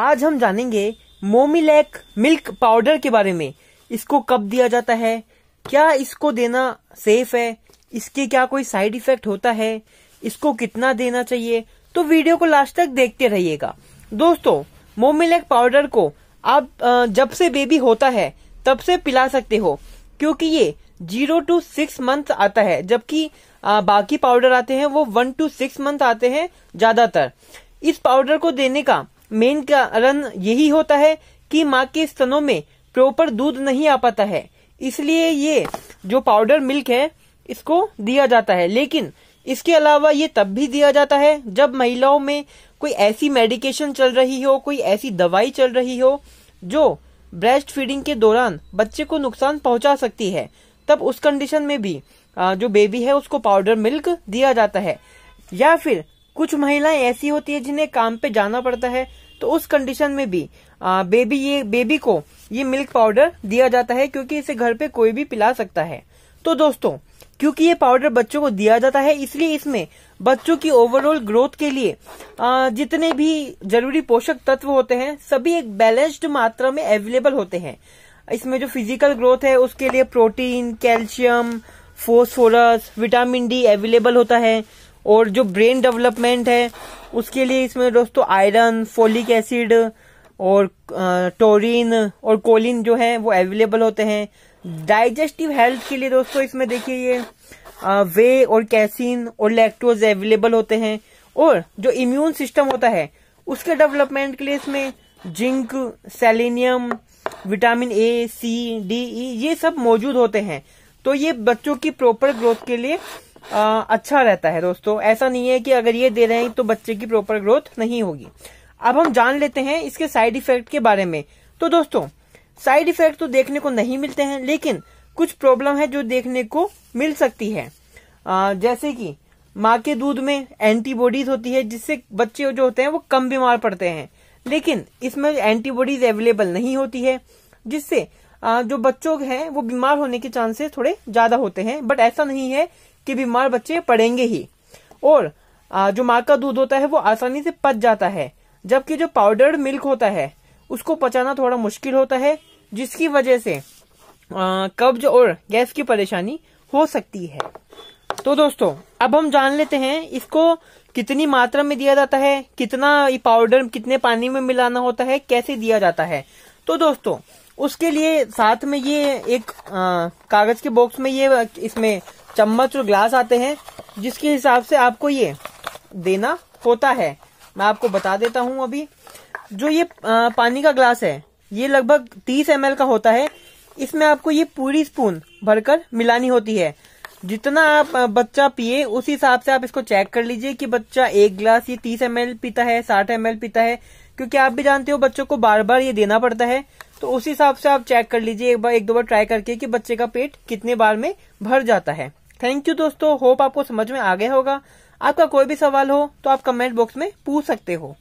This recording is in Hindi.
आज हम जानेंगे मोमिलैक मिल्क पाउडर के बारे में इसको कब दिया जाता है क्या इसको देना सेफ है इसके क्या कोई साइड इफेक्ट होता है इसको कितना देना चाहिए तो वीडियो को लास्ट तक देखते रहिएगा दोस्तों मोमिलैक पाउडर को आप जब से बेबी होता है तब से पिला सकते हो क्योंकि ये जीरो टू सिक्स मंथ आता है जबकि बाकी पाउडर आते हैं वो वन टू सिक्स मंथ आते हैं ज्यादातर इस पाउडर को देने का मेन कारण यही होता है कि माँ के स्तनों में प्रॉपर दूध नहीं आ पाता है इसलिए ये जो पाउडर मिल्क है इसको दिया जाता है लेकिन इसके अलावा ये तब भी दिया जाता है जब महिलाओं में कोई ऐसी मेडिकेशन चल रही हो कोई ऐसी दवाई चल रही हो जो ब्रेस्ट फीडिंग के दौरान बच्चे को नुकसान पहुंचा सकती है तब उस कंडीशन में भी जो बेबी है उसको पाउडर मिल्क दिया जाता है या फिर कुछ महिलाएं ऐसी होती है जिन्हें काम पे जाना पड़ता है तो उस कंडीशन में भी आ, बेबी ये बेबी को ये मिल्क पाउडर दिया जाता है क्योंकि इसे घर पे कोई भी पिला सकता है तो दोस्तों क्योंकि ये पाउडर बच्चों को दिया जाता है इसलिए इसमें बच्चों की ओवरऑल ग्रोथ के लिए आ, जितने भी जरूरी पोषक तत्व होते हैं सभी एक बैलेंस्ड मात्रा में अवेलेबल होते हैं इसमें जो फिजिकल ग्रोथ है उसके लिए protein calcium phosphorus vitamin D available होता है और जो ब्रेन डेवलपमेंट है उसके लिए इसमें दोस्तों आयरन फोलिक एसिड और टोरिन और कोलिन जो है वो अवेलेबल होते हैं डाइजेस्टिव हेल्थ के लिए दोस्तों इसमें देखिए ये वे और कैसिन और लैक्टोज अवेलेबल होते हैं और जो इम्यून सिस्टम होता है उसके डेवलपमेंट के लिए इसमें zinc selenium vitamin A C D E ये सब मौजूद होते हैं तो ये बच्चों की प्रॉपर ग्रोथ के लिए आ, अच्छा रहता है दोस्तों ऐसा नहीं है कि अगर ये दे रहे हैं तो बच्चे की प्रॉपर ग्रोथ नहीं होगी अब हम जान लेते हैं इसके साइड इफेक्ट के बारे में तो दोस्तों साइड इफेक्ट तो देखने को नहीं मिलते हैं लेकिन कुछ प्रॉब्लम है जो देखने को मिल सकती है आ, जैसे कि माँ के दूध में एंटीबॉडीज होती है जिससे बच्चे जो होते हैं वो कम बीमार पड़ते हैं लेकिन इसमें एंटीबॉडीज अवेलेबल नहीं होती है जिससे जो बच्चों हैं वो बीमार होने के चांसेस थोड़े ज्यादा होते हैं बट ऐसा नहीं है कि बीमार बच्चे पड़ेंगे ही और जो माँ का दूध होता है वो आसानी से पच जाता है जबकि जो पाउडर्ड मिल्क होता है उसको पचाना थोड़ा मुश्किल होता है जिसकी वजह से कब्ज और गैस की परेशानी हो सकती है तो दोस्तों अब हम जान लेते हैं इसको कितनी मात्रा में दिया जाता है कितना पाउडर कितने पानी में मिलाना होता है कैसे दिया जाता है तो दोस्तों उसके लिए साथ में ये एक कागज के बॉक्स में ये इसमें चम्मच और ग्लास आते हैं जिसके हिसाब से आपको ये देना होता है मैं आपको बता देता हूँ अभी जो ये पानी का ग्लास है ये लगभग 30 एम का होता है इसमें आपको ये पूरी स्पून भरकर मिलानी होती है जितना आप बच्चा पिए उसी हिसाब से आप इसको चेक कर लीजिए कि बच्चा एक ग्लास ये 30 एम पीता है 60 एम पीता है क्योंकि आप भी जानते हो बच्चों को बार बार ये देना पड़ता है तो उस हिसाब से आप चेक कर लीजिए एक बार एक दो बार ट्राई करके कि बच्चे का पेट कितने बार में भर जाता है थैंक यू दोस्तों होप आपको समझ में आ गया होगा आपका कोई भी सवाल हो तो आप कमेंट बॉक्स में पूछ सकते हो